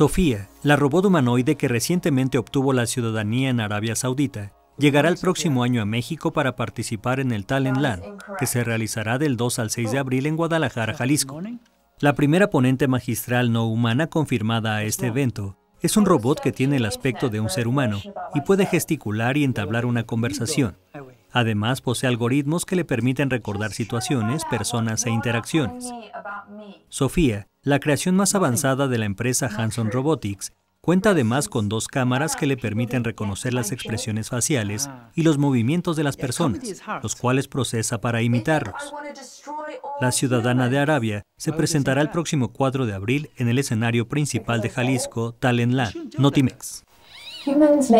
Sofía, la robot humanoide que recientemente obtuvo la ciudadanía en Arabia Saudita, llegará el próximo año a México para participar en el Talent Land, que se realizará del 2 al 6 de oh. abril en Guadalajara, Jalisco. La primera ponente magistral no humana confirmada a este evento es un robot que tiene el aspecto de un ser humano y puede gesticular y entablar una conversación. Además, posee algoritmos que le permiten recordar situaciones, personas e interacciones. Sofía la creación más avanzada de la empresa Hanson Robotics cuenta además con dos cámaras que le ah. permiten reconocer las expresiones faciales ah. y los movimientos de las personas, los cuales procesa para imitarlos. La ciudadana de Arabia se presentará el próximo 4 de abril en el escenario principal de Jalisco, Talentland, Notimex. Humans